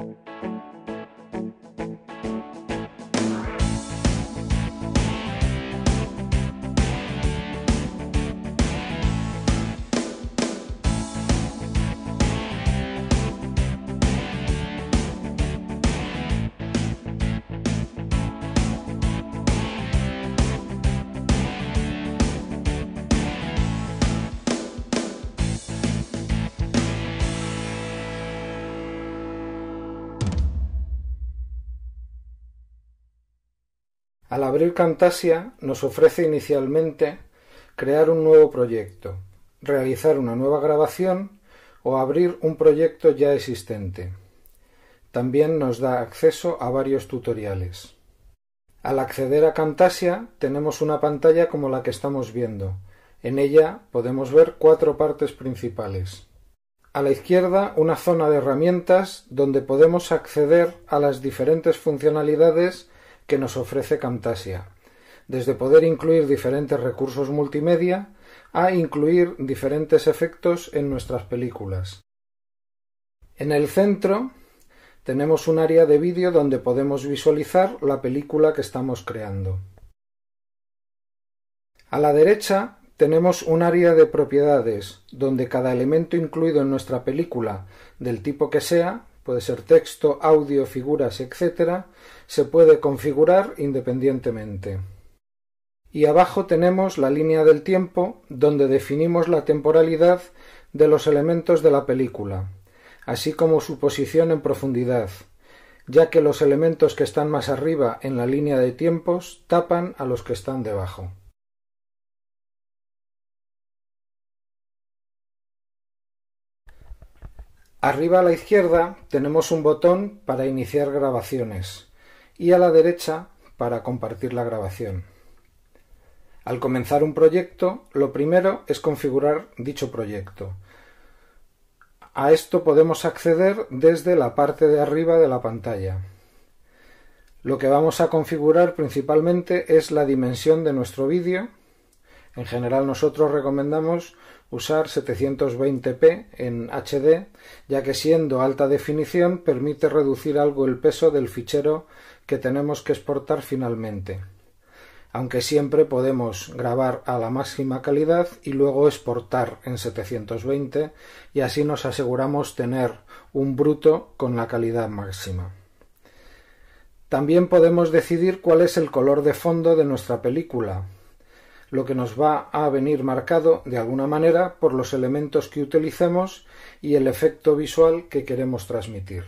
Thank you. Al abrir Camtasia nos ofrece inicialmente crear un nuevo proyecto, realizar una nueva grabación o abrir un proyecto ya existente. También nos da acceso a varios tutoriales. Al acceder a Camtasia tenemos una pantalla como la que estamos viendo. En ella podemos ver cuatro partes principales. A la izquierda una zona de herramientas donde podemos acceder a las diferentes funcionalidades que nos ofrece Camtasia, desde poder incluir diferentes recursos multimedia a incluir diferentes efectos en nuestras películas. En el centro tenemos un área de vídeo donde podemos visualizar la película que estamos creando. A la derecha tenemos un área de propiedades donde cada elemento incluido en nuestra película, del tipo que sea, puede ser texto, audio, figuras, etc., se puede configurar independientemente. Y abajo tenemos la línea del tiempo donde definimos la temporalidad de los elementos de la película, así como su posición en profundidad, ya que los elementos que están más arriba en la línea de tiempos tapan a los que están debajo. Arriba a la izquierda tenemos un botón para iniciar grabaciones y a la derecha para compartir la grabación. Al comenzar un proyecto, lo primero es configurar dicho proyecto. A esto podemos acceder desde la parte de arriba de la pantalla. Lo que vamos a configurar principalmente es la dimensión de nuestro vídeo. En general nosotros recomendamos usar 720p en HD, ya que siendo alta definición permite reducir algo el peso del fichero que tenemos que exportar finalmente. Aunque siempre podemos grabar a la máxima calidad y luego exportar en 720 y así nos aseguramos tener un bruto con la calidad máxima. También podemos decidir cuál es el color de fondo de nuestra película, lo que nos va a venir marcado de alguna manera por los elementos que utilicemos y el efecto visual que queremos transmitir.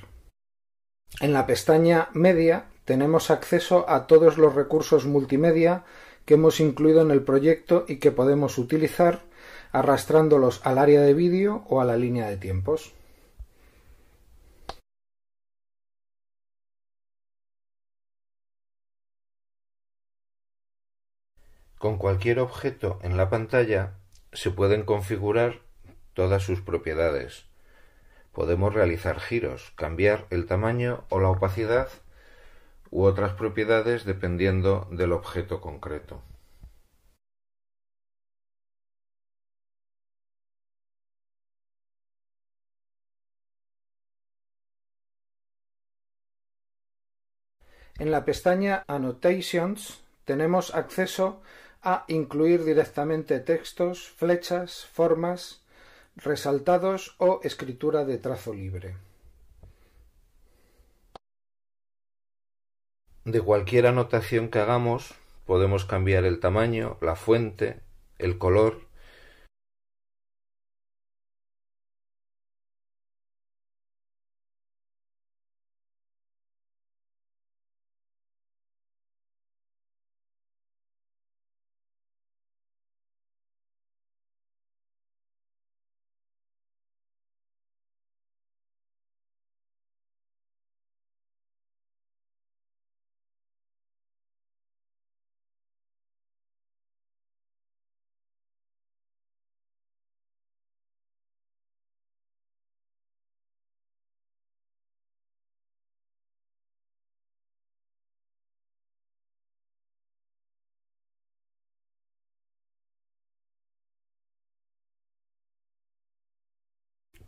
En la pestaña Media tenemos acceso a todos los recursos multimedia que hemos incluido en el proyecto y que podemos utilizar arrastrándolos al área de vídeo o a la línea de tiempos. Con cualquier objeto en la pantalla se pueden configurar todas sus propiedades. Podemos realizar giros, cambiar el tamaño o la opacidad u otras propiedades dependiendo del objeto concreto. En la pestaña Annotations tenemos acceso a incluir directamente textos, flechas, formas, resaltados o escritura de trazo libre. De cualquier anotación que hagamos podemos cambiar el tamaño, la fuente, el color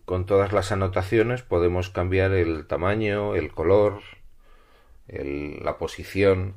con todas las anotaciones podemos cambiar el tamaño, el color, la posición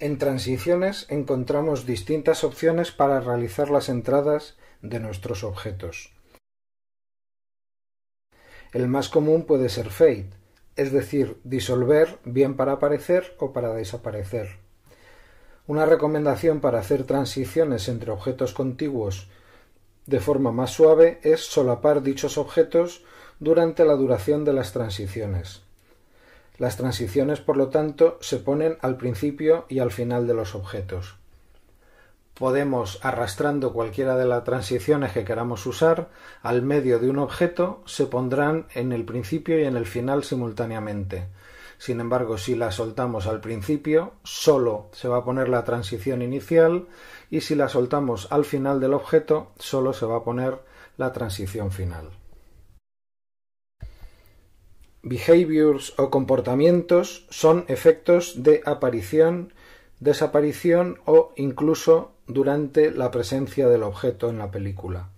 En transiciones encontramos distintas opciones para realizar las entradas de nuestros objetos. El más común puede ser fade, es decir, disolver bien para aparecer o para desaparecer. Una recomendación para hacer transiciones entre objetos contiguos de forma más suave es solapar dichos objetos durante la duración de las transiciones. Las transiciones, por lo tanto, se ponen al principio y al final de los objetos. Podemos, arrastrando cualquiera de las transiciones que queramos usar, al medio de un objeto se pondrán en el principio y en el final simultáneamente. Sin embargo, si la soltamos al principio, solo se va a poner la transición inicial y si la soltamos al final del objeto, solo se va a poner la transición final behaviors o comportamientos son efectos de aparición, desaparición o incluso durante la presencia del objeto en la película.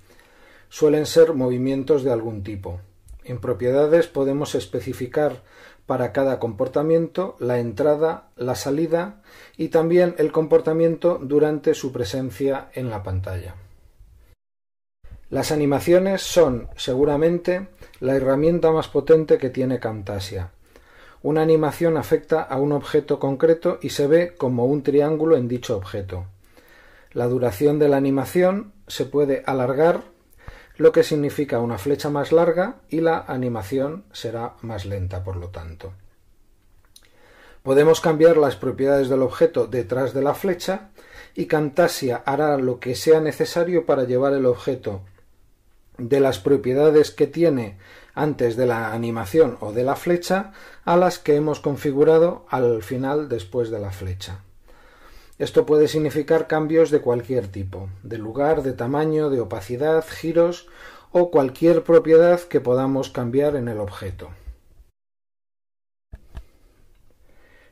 Suelen ser movimientos de algún tipo. En propiedades podemos especificar para cada comportamiento la entrada, la salida y también el comportamiento durante su presencia en la pantalla. Las animaciones son, seguramente, la herramienta más potente que tiene Camtasia. Una animación afecta a un objeto concreto y se ve como un triángulo en dicho objeto. La duración de la animación se puede alargar, lo que significa una flecha más larga y la animación será más lenta, por lo tanto. Podemos cambiar las propiedades del objeto detrás de la flecha y Camtasia hará lo que sea necesario para llevar el objeto de las propiedades que tiene antes de la animación o de la flecha a las que hemos configurado al final después de la flecha. Esto puede significar cambios de cualquier tipo, de lugar, de tamaño, de opacidad, giros o cualquier propiedad que podamos cambiar en el objeto.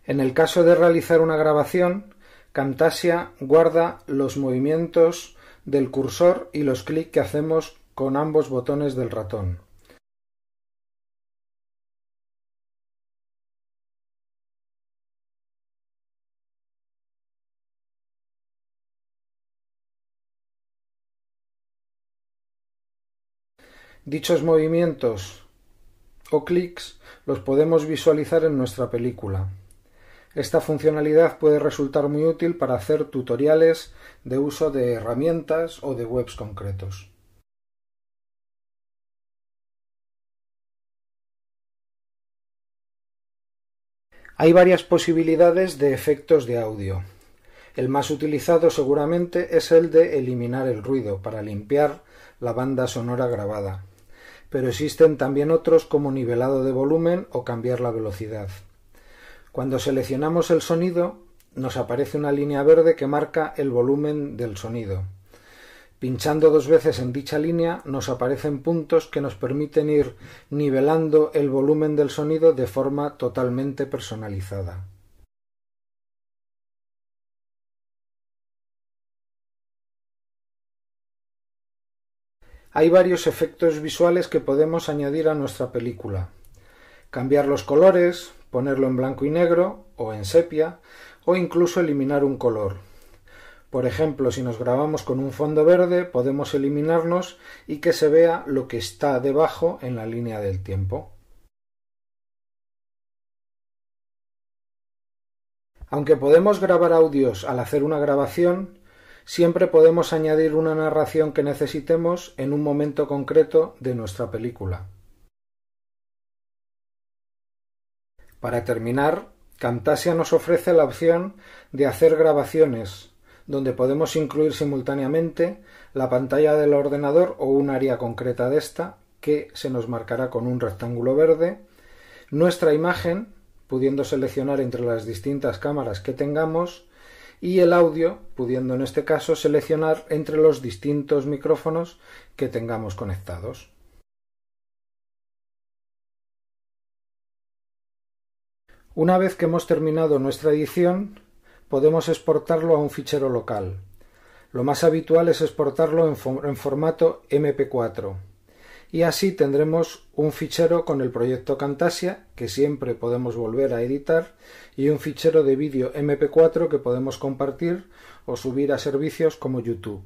En el caso de realizar una grabación, Camtasia guarda los movimientos del cursor y los clics que hacemos con ambos botones del ratón. Dichos movimientos o clics los podemos visualizar en nuestra película. Esta funcionalidad puede resultar muy útil para hacer tutoriales de uso de herramientas o de webs concretos. Hay varias posibilidades de efectos de audio. El más utilizado seguramente es el de eliminar el ruido para limpiar la banda sonora grabada, pero existen también otros como nivelado de volumen o cambiar la velocidad. Cuando seleccionamos el sonido, nos aparece una línea verde que marca el volumen del sonido. Pinchando dos veces en dicha línea nos aparecen puntos que nos permiten ir nivelando el volumen del sonido de forma totalmente personalizada. Hay varios efectos visuales que podemos añadir a nuestra película. Cambiar los colores, ponerlo en blanco y negro o en sepia, o incluso eliminar un color, por ejemplo, si nos grabamos con un fondo verde, podemos eliminarnos y que se vea lo que está debajo en la línea del tiempo. Aunque podemos grabar audios al hacer una grabación, siempre podemos añadir una narración que necesitemos en un momento concreto de nuestra película. Para terminar, Camtasia nos ofrece la opción de hacer grabaciones, donde podemos incluir simultáneamente la pantalla del ordenador o un área concreta de esta que se nos marcará con un rectángulo verde, nuestra imagen, pudiendo seleccionar entre las distintas cámaras que tengamos, y el audio, pudiendo en este caso seleccionar entre los distintos micrófonos que tengamos conectados. Una vez que hemos terminado nuestra edición, podemos exportarlo a un fichero local. Lo más habitual es exportarlo en, formato MP4. Y así tendremos un fichero con el proyecto Camtasia, que siempre podemos volver a editar, y un fichero de vídeo MP4 que podemos compartir o subir a servicios como YouTube.